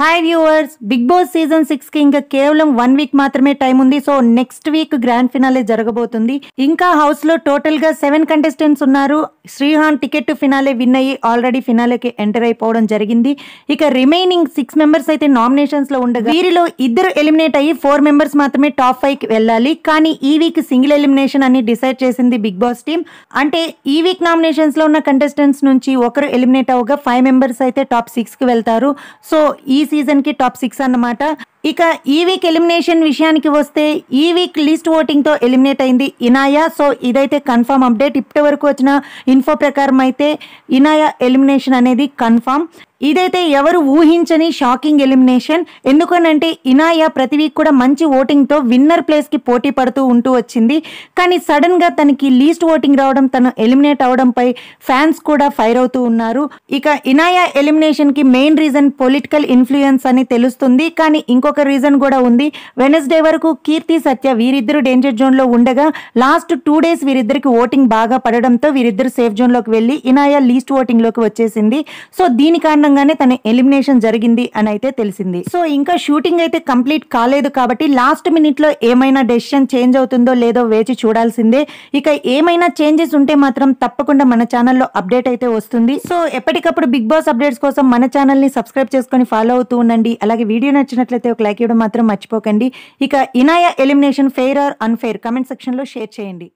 hi viewers big boss season six కి ఇంకా కేవలం వన్ వీక్ మాత్రమే టైం ఉంది so next week grand finale జరగబోతుంది ఇంకా హౌస్ లో టోటల్ గా సెవెన్ కంటెస్టెంట్స్ ఉన్నారు శ్రీహాన్ టికెట్ ఫినాలే విన్ అయ్యి ఆల్రెడీ ఫినాలేకి ఎంటర్ అయిపోవడం జరిగింది ఇక రిమైనింగ్ సిక్స్ మెంబర్స్ అయితే నామినేషన్స్ లో ఉండగా వీరిలో ఇద్దరు ఎలిమినేట్ అయ్యి ఫోర్ మెంబర్స్ మాత్రమే టాప్ ఫైవ్ కి వెళ్ళాలి కానీ ఈ వీక్ సింగిల్ ఎలిమినేషన్ అని డిసైడ్ చేసింది బిగ్ బాస్ టీమ్ అంటే ఈ వీక్ నామినేషన్స్ లో ఉన్న కంటెస్టెంట్స్ నుంచి ఒకరు ఎలిమినేట్ అవగా ఫైవ్ మెంబర్స్ అయితే టాప్ సిక్స్ కి వెళ్తారు సో ఈ ఈ సీజన్ కి టాప్ సిక్స్ అన్నమాట ఇక ఈ వీక్ ఎలిమినేషన్ విషయానికి వస్తే ఈ వీక్ లిస్ట్ ఓటింగ్తో ఎలిమినేట్ అయింది ఇనాయా సో ఇదైతే కన్ఫామ్ అప్డేట్ ఇప్పటి వరకు వచ్చిన ఇన్ఫో ప్రకారం అయితే ఇనాయా ఎలిమినేషన్ అనేది కన్ఫామ్ ఇదైతే ఎవరు ఊహించని షాకింగ్ ఎలిమినేషన్ ఎందుకనంటే ఇనాయా ప్రతి వీక్ కూడా మంచి ఓటింగ్తో విన్నర్ ప్లేస్కి పోటీ పడుతూ ఉంటూ వచ్చింది కానీ సడన్గా తనకి లీస్ట్ ఓటింగ్ రావడం తను ఎలిమినేట్ అవడంపై ఫ్యాన్స్ కూడా ఫైర్ అవుతూ ఉన్నారు ఇక ఇనాయా ఎలిమినేషన్కి మెయిన్ రీజన్ పొలిటికల్ ఇన్ఫ్లుయెన్స్ అని తెలుస్తుంది కానీ ఇంకొక ఒక రీజన్ కూడా ఉంది వెనస్డే వరకు కీర్తి సత్య వీరిద్దరూ డేంజర్ జోన్లో ఉండగా లాస్ట్ టూ డేస్ వీరిద్దరికి ఓటింగ్ బాగా పడడంతో వీరిద్దరు సేఫ్ జోన్లోకి వెళ్ళి ఇనాయా లీస్ట్ ఓటింగ్ లోకి వచ్చేసింది సో దీని కారణంగానే తన ఎలిమినేషన్ జరిగింది అని అయితే తెలిసింది సో ఇంకా షూటింగ్ అయితే కంప్లీట్ కాలేదు కాబట్టి లాస్ట్ మినిట్ లో ఏమైనా డెసిషన్ చేంజ్ అవుతుందో లేదో వేచి చూడాల్సిందే ఇక ఏమైనా చేంజెస్ ఉంటే మాత్రం తప్పకుండా మన ఛానల్లో అప్డేట్ అయితే వస్తుంది సో ఎప్పటికప్పుడు బిగ్ బాస్ అప్డేట్స్ కోసం మన ఛానల్ ని సబ్స్క్రైబ్ చేసుకొని ఫాలో అవుతూ ఉండండి అలాగే వీడియో నచ్చినట్లయితే ఒక లైక్ ఇవ్వడం మాత్రం మర్చిపోకండి ఇక Inaya elimination fair or unfair comment సెక్షన్లో షేర్ చేయండి